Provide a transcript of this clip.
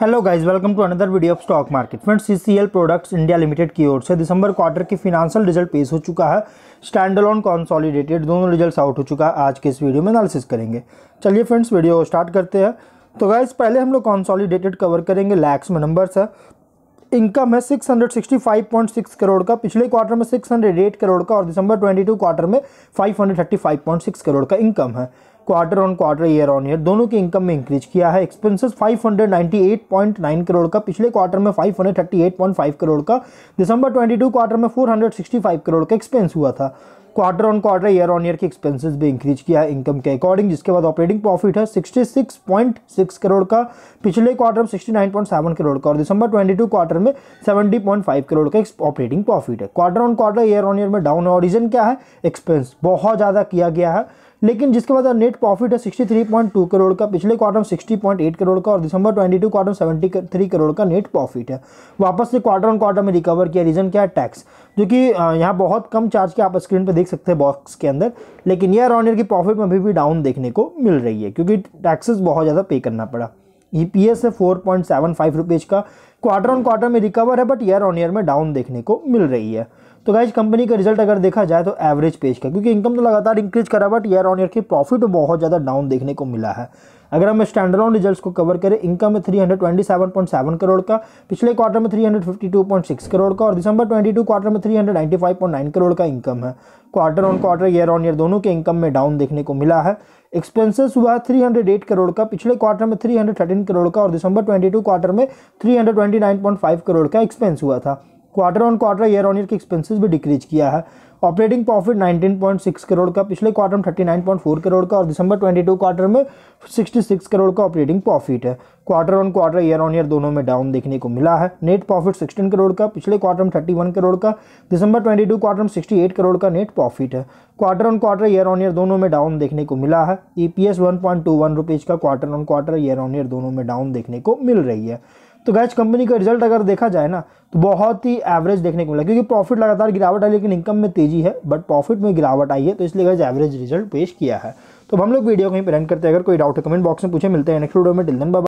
hello guys welcome to another video of stock market friends CCL products India limited की ओर से दिसंबर quarter की फिनेंशियल रिजल्ट पेश हो चुका है स्टैंडलॉन कॉन्सॉलीडेटेड दोनों रिजल्ट्स आउट हो चुका है आज के इस वीडियो में एनालिसिस करेंगे चलिए फ्रेंड्स वीडियो स्टार्ट करते हैं तो गाइज पहले हम लोग कॉन्सॉलीडेटेड कवर करेंगे लैक्स में नंबर्स है इनकम है सिक्स करोड़ का पिछले क्वार्टर में सिक्स करोड़ का और दिसंबर ट्वेंटी क्वार्टर में फाइव करोड़ का इनकम है quarter on quarter year on year दोनों के इनकम में इंक्रीज किया है एक्सपेंसेस 598.9 करोड़ का पिछले क्वार्टर में 538.5 करोड़ का दिसंबर 22 क्वार्टर में 465 करोड़ का एक्सपेंस हुआ था quarter on quarter year on year के एक्सपेंसेस भी इंक्रीज किया है इनकम के अकॉर्डिंग जिसके बाद ऑपरेटिंग प्रॉफिट है 66.6 करोड़ का पिछले क्वार्टर में 69.7 करोड़ का और दिसंबर 22 क्वार्टर में 70.5 करोड़ का ऑपरेटिंग प्रॉफिट है quarter on quarter year on year में डाउन और रीजन क्या है एक्सपेंस बहुत ज़्यादा किया गया है लेकिन जिसके बाद नेट प्रॉफिट है sixty three point two crore का पिछले क्वार्टर में सिक्सटी पॉइंट एट करोड़ का और दिसंबर two quarter seventy three crore का नेट प्रॉफिट है वापस से क्वार्टर ऑन क्वार्टर में रिकवर किया रीज़न क्या है टैक्स जो कि यहाँ बहुत कम चार्ज के आप स्क्रीन पर देख सकते हैं बॉक्स के अंदर लेकिन ईयर ऑन ईयर की प्रॉफिट में अभी भी डाउन देखने को मिल रही है क्योंकि टैक्सेस बहुत ज़्यादा पे करना पड़ा ई पी एस है four point seven five rupees का क्वार्टर ऑन क्वार्टर में रिकवर है बट ईयर ऑन ईयर में डाउन देखने को मिल रही है तो गाइज कंपनी का रिजल्ट अगर देखा जाए तो एवरेज पेश का क्योंकि इनकम तो लगातार इंक्रीज करा बट ईयर ऑन ईयर की प्रॉफिट बहुत ज़्यादा डाउन देखने को मिला है अगर हम ऑन रिजल्ट्स को कवर करें इनकम पॉइंट सेवन करोड़ का पिछले क्वार्टर में 352.6 करोड़ का और दिसंबर 22 क्वार्टर में 395.9 करोड़ का इनकम है quarter on quarter year on year दोनों के इनकम में डाउन देखने को मिला है एक्सपेंसेस हुआ 308 करोड़ का पिछले क्वार्टर में 313 करोड़ का और दिसंबर 22 क्वार्टर में 329.5 करोड़ का एक्सपेंस हुआ था quarter on quarter year on year के एक्सपेंसेस भी डिक्रीज किया है ऑपरेटिंग प्रॉफिट 19.6 करोड़ का पिछले क्वार्टर में 39.4 करोड़ का और दिसंबर 22 क्वार्टर में 66 करोड़ का ऑपरेटिंग प्रॉफिट है quarter on quarter year on year दोनों में डाउन देखने को मिला है नेट प्रॉफिट 16 करोड़ का पिछले क्वार्टर में 31 करोड़ का दिसंबर 22 क्वार्टर में 68 करोड़ का नेट प्रॉफिट है quarter on quarter year on year दोनों में डाउन देखने को मिला है ई e पी का quarter on quarter year on year दोनों में डाउन देखने को मिल रही है तो गैज कंपनी का रिजल्ट अगर देखा जाए ना तो बहुत ही एवरेज देखने को मिला क्योंकि प्रॉफिट लगातार गिरावट आई लेकिन इनकम में तेजी है बट प्रॉफिट में गिरावट आई है तो इसलिए गैस एवरेज रिजल्ट पेश किया है तो हम लोग वीडियो कहीं पर रन करते हैं अगर कोई डाउट है कमेंट बॉक्स में पूछे मिलते हैं नेक्स्ट वीडियो में डिलन